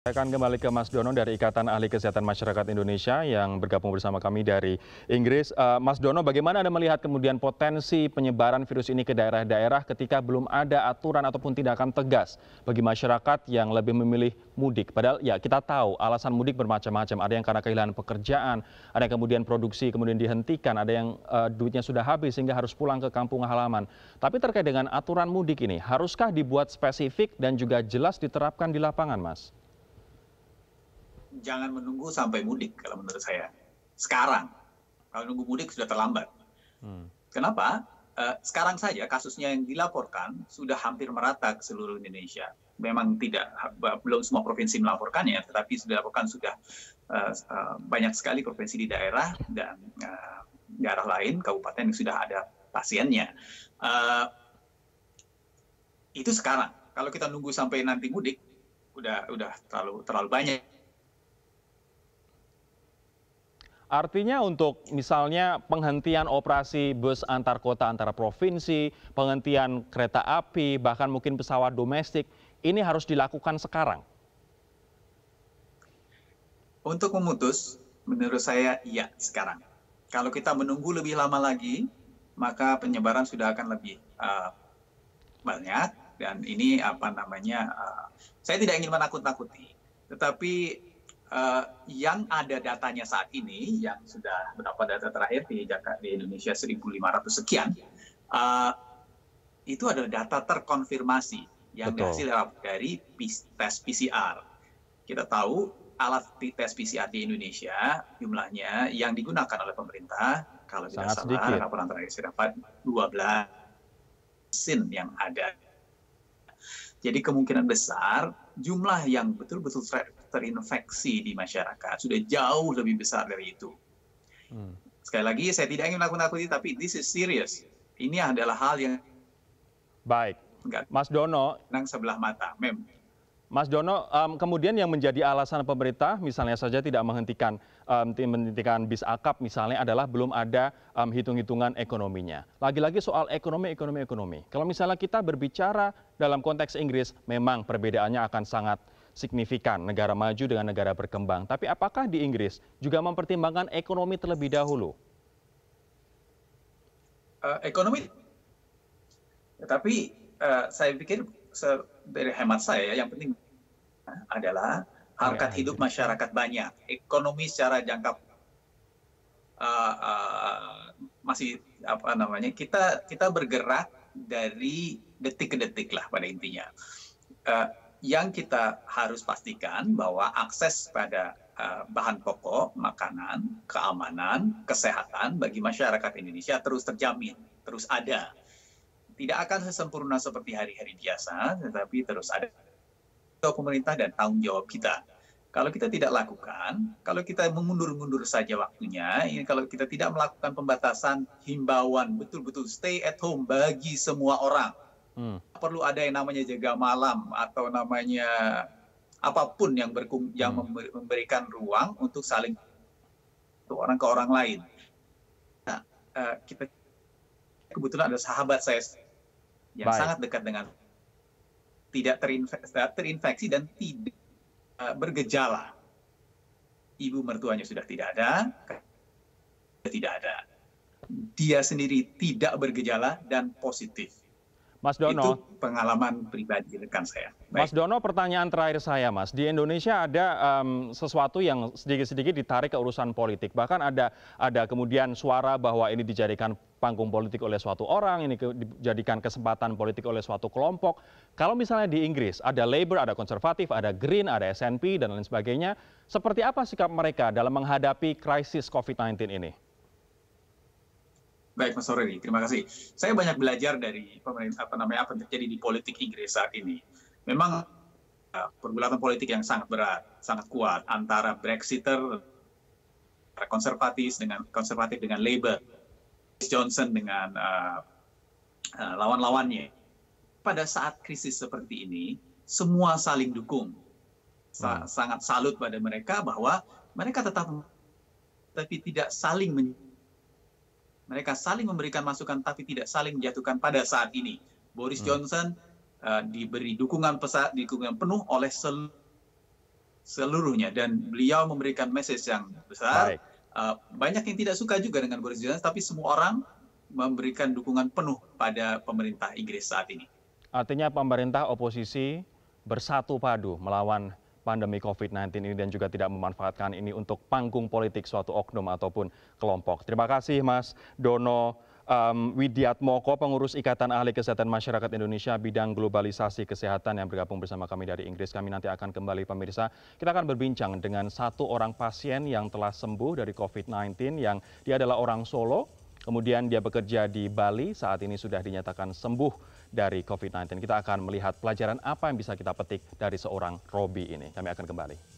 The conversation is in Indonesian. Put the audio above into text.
Saya akan kembali ke Mas Dono dari Ikatan Ahli Kesehatan Masyarakat Indonesia yang bergabung bersama kami dari Inggris. Eh, Mas Dono, bagaimana Anda melihat kemudian potensi penyebaran virus ini ke daerah-daerah ketika belum ada aturan ataupun tindakan tegas bagi masyarakat yang lebih memilih mudik? Padahal ya kita tahu alasan mudik bermacam-macam. Ada yang karena kehilangan pekerjaan, ada yang kemudian produksi kemudian dihentikan, ada yang uh, duitnya sudah habis sehingga harus pulang ke kampung halaman. Tapi terkait dengan aturan mudik ini, haruskah dibuat spesifik dan juga jelas diterapkan di lapangan, Mas? jangan menunggu sampai mudik kalau menurut saya. Sekarang. Kalau nunggu mudik sudah terlambat. Hmm. Kenapa? Uh, sekarang saja kasusnya yang dilaporkan sudah hampir merata ke seluruh Indonesia. Memang tidak belum semua provinsi melaporkannya, tetapi sudah dilaporkan sudah uh, uh, banyak sekali provinsi di daerah dan uh, daerah lain, kabupaten yang sudah ada pasiennya. Uh, itu sekarang. Kalau kita nunggu sampai nanti mudik, udah udah terlalu terlalu banyak Artinya untuk misalnya penghentian operasi bus antar kota antara provinsi, penghentian kereta api, bahkan mungkin pesawat domestik, ini harus dilakukan sekarang? Untuk memutus, menurut saya iya sekarang. Kalau kita menunggu lebih lama lagi, maka penyebaran sudah akan lebih uh, banyak dan ini apa namanya uh, saya tidak ingin menakut-nakuti tetapi Eh, yang ada datanya saat ini yang sudah berapa data terakhir di, di Indonesia 1.500 sekian uh, itu adalah data terkonfirmasi yang hasil berhasil dari tes PCR. Kita tahu alat tes PCR di Indonesia jumlahnya yang digunakan oleh pemerintah kalau tidak salah laporan terakhir saya dapat 12 sin yang ada. Jadi kemungkinan besar jumlah yang betul-betul terinfeksi di masyarakat sudah jauh lebih besar dari itu. Hmm. Sekali lagi saya tidak ingin menakut-nakuti tapi this is serious. Ini adalah hal yang baik. Enggak. Mas Dono, nang sebelah mata, mem. Mas Dono, um, kemudian yang menjadi alasan pemerintah, misalnya saja tidak menghentikan um, menghentikan bis akap, misalnya adalah belum ada um, hitung-hitungan ekonominya. Lagi-lagi soal ekonomi, ekonomi, ekonomi. Kalau misalnya kita berbicara dalam konteks Inggris, memang perbedaannya akan sangat signifikan negara maju dengan negara berkembang. Tapi apakah di Inggris juga mempertimbangkan ekonomi terlebih dahulu? Eh, ekonomi, tapi eh, saya pikir dari hemat saya yang penting eh, adalah harkat ya, hidup ya. masyarakat banyak, ekonomi secara jangka uh, masih apa namanya kita kita bergerak dari detik ke detik lah pada intinya yang kita harus pastikan bahwa akses pada eh, bahan pokok, makanan, keamanan, kesehatan bagi masyarakat Indonesia terus terjamin, terus ada. Tidak akan sesempurna seperti hari-hari biasa, tetapi terus ada pemerintah dan tanggung jawab kita. Kalau kita tidak lakukan, kalau kita mengundur-undur saja waktunya, ini kalau kita tidak melakukan pembatasan himbauan betul-betul stay at home bagi semua orang, hmm. perlu ada yang namanya jaga malam atau namanya apapun yang berkum, yang hmm. memberikan ruang untuk saling untuk orang ke orang lain. Nah, uh, kita kebetulan ada sahabat saya yang Baik. sangat dekat dengan tidak terinfeksi, terinfeksi dan tidak uh, bergejala. Ibu mertuanya sudah tidak ada, tidak ada. Dia sendiri tidak bergejala dan positif. Mas Dono, itu pengalaman pribadi rekan saya. Baik. Mas Dono, pertanyaan terakhir saya, Mas. Di Indonesia ada um, sesuatu yang sedikit-sedikit ditarik ke urusan politik. Bahkan ada ada kemudian suara bahwa ini dijadikan panggung politik oleh suatu orang, ini ke, dijadikan kesempatan politik oleh suatu kelompok. Kalau misalnya di Inggris ada Labour, ada konservatif, ada Green, ada SNP dan lain sebagainya, seperti apa sikap mereka dalam menghadapi krisis COVID-19 ini? Baik Mas Aureli, terima kasih. Saya banyak belajar dari pemerintah apa namanya apa yang terjadi di politik Inggris saat ini. Memang uh, pergulatan politik yang sangat berat, sangat kuat antara Brexiter konservatif dengan konservatif dengan Labour, Johnson dengan uh, uh, lawan-lawannya. Pada saat krisis seperti ini, semua saling dukung. Sa hmm. Sangat salut pada mereka bahwa mereka tetap tapi tidak saling men mereka saling memberikan masukan tapi tidak saling menjatuhkan pada saat ini. Boris hmm. Johnson uh, diberi dukungan pesat, dukungan penuh oleh sel seluruhnya dan beliau memberikan message yang besar. Uh, banyak yang tidak suka juga dengan Boris Johnson, tapi semua orang memberikan dukungan penuh pada pemerintah Inggris saat ini. Artinya pemerintah oposisi bersatu padu melawan pandemi COVID-19 ini dan juga tidak memanfaatkan ini untuk panggung politik suatu oknum ataupun kelompok. Terima kasih Mas Dono um, Widiatmoko, pengurus Ikatan Ahli Kesehatan Masyarakat Indonesia bidang globalisasi kesehatan yang bergabung bersama kami dari Inggris. Kami nanti akan kembali pemirsa. Kita akan berbincang dengan satu orang pasien yang telah sembuh dari COVID-19 yang dia adalah orang Solo. Kemudian dia bekerja di Bali, saat ini sudah dinyatakan sembuh dari covid 19 kita akan melihat pelajaran apa yang bisa kita petik dari seorang roby ini kami akan kembali